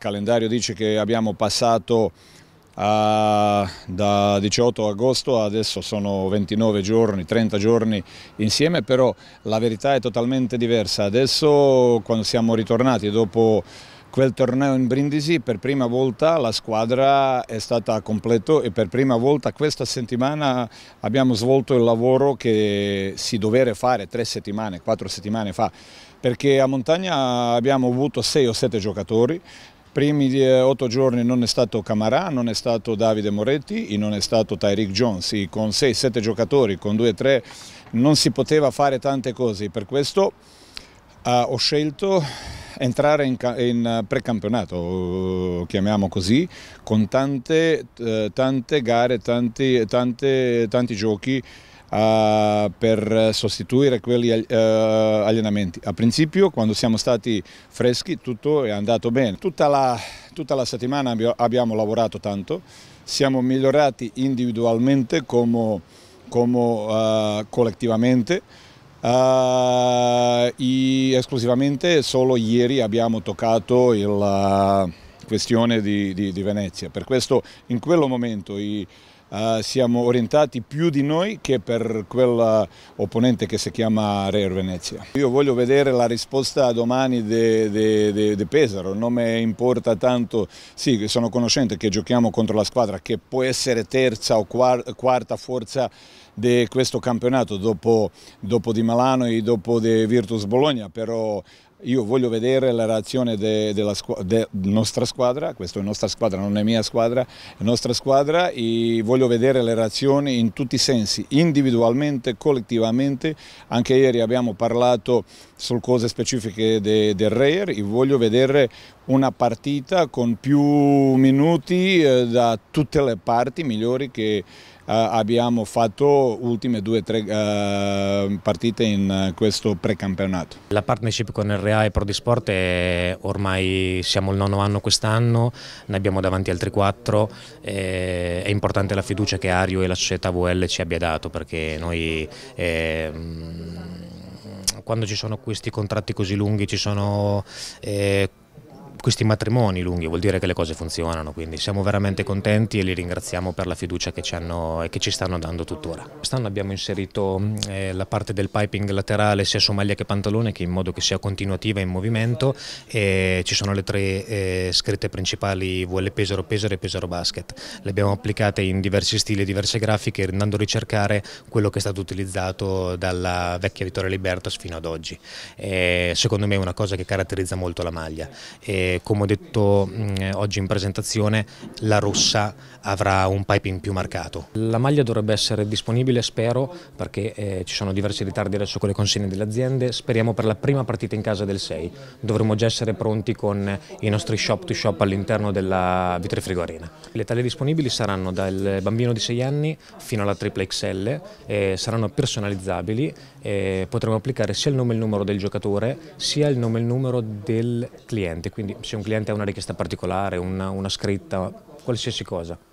Il calendario dice che abbiamo passato ah, a, da 18 agosto adesso sono 29 giorni, 30 giorni insieme, però la verità è totalmente diversa. Adesso quando siamo ritornati dopo quel torneo in Brindisi per prima volta la squadra è stata a completo e per prima volta questa settimana abbiamo svolto il lavoro che si doveva fare tre settimane, quattro settimane fa perché a montagna abbiamo avuto sei o sette giocatori primi eh, otto giorni non è stato Camarà, non è stato Davide Moretti, non è stato Tyreek Jones, con 6-7 giocatori, con 2-3 non si poteva fare tante cose, per questo uh, ho scelto entrare in, in precampionato, eh, chiamiamo così, con tante, eh, tante gare, tanti, tante, tanti giochi uh, per sostituire quegli uh, eh, allenamenti. A principio quando siamo stati freschi tutto è andato bene, tutta la, tutta la settimana abbiamo lavorato tanto, siamo migliorati individualmente come, come uh, collettivamente. Uh, esclusivamente solo ieri abbiamo toccato la questione di, di, di Venezia, per questo in quel momento i, Uh, siamo orientati più di noi che per quell'opponente che si chiama Real Venezia. Io voglio vedere la risposta domani di Pesaro, non mi importa tanto, sì sono conoscente che giochiamo contro la squadra che può essere terza o quarta forza di questo campionato dopo, dopo di Milano e dopo di Virtus Bologna, però io voglio vedere la reazione della de de nostra squadra, questa è nostra squadra, non è mia squadra, è nostra squadra e voglio vedere le reazioni in tutti i sensi, individualmente, collettivamente. Anche ieri abbiamo parlato su cose specifiche de del Reyer e voglio vedere una partita con più minuti eh, da tutte le parti migliori che eh, abbiamo fatto ultime due o tre eh, partite in questo precampionato. La partnership con RA e Prodisport è ormai siamo il nono anno quest'anno, ne abbiamo davanti altri quattro, è importante la fiducia che Ario e la società VL ci abbia dato perché noi... È, ehm, quando ci sono questi contratti così lunghi ci sono eh, questi matrimoni lunghi, vuol dire che le cose funzionano, quindi siamo veramente contenti e li ringraziamo per la fiducia che ci hanno e che ci stanno dando tuttora. Quest'anno abbiamo inserito eh, la parte del piping laterale sia su maglia che pantalone che in modo che sia continuativa e in movimento e ci sono le tre eh, scritte principali VL Pesaro Pesaro e Pesaro Basket. Le abbiamo applicate in diversi stili e diverse grafiche andando a ricercare quello che è stato utilizzato dalla vecchia Vittoria Libertas fino ad oggi. E eh, secondo me è una cosa che caratterizza molto la maglia. E come ho detto mh, mm, oggi in presentazione la rossa avrà un piping più marcato. La maglia dovrebbe essere disponibile spero perché eh, ci sono diversi ritardi adesso con le consegne delle aziende, speriamo per la prima partita in casa del 6, dovremmo già essere pronti con i nostri shop to shop all'interno della Vitre Arena. Le taglie disponibili saranno dal bambino di 6 anni fino alla tripla XL, eh, saranno personalizzabili, eh, potremo applicare sia il nome e il numero del giocatore sia il nome e il numero del cliente, quindi se un cliente ha una richiesta particolare, una, una scritta, qualsiasi cosa.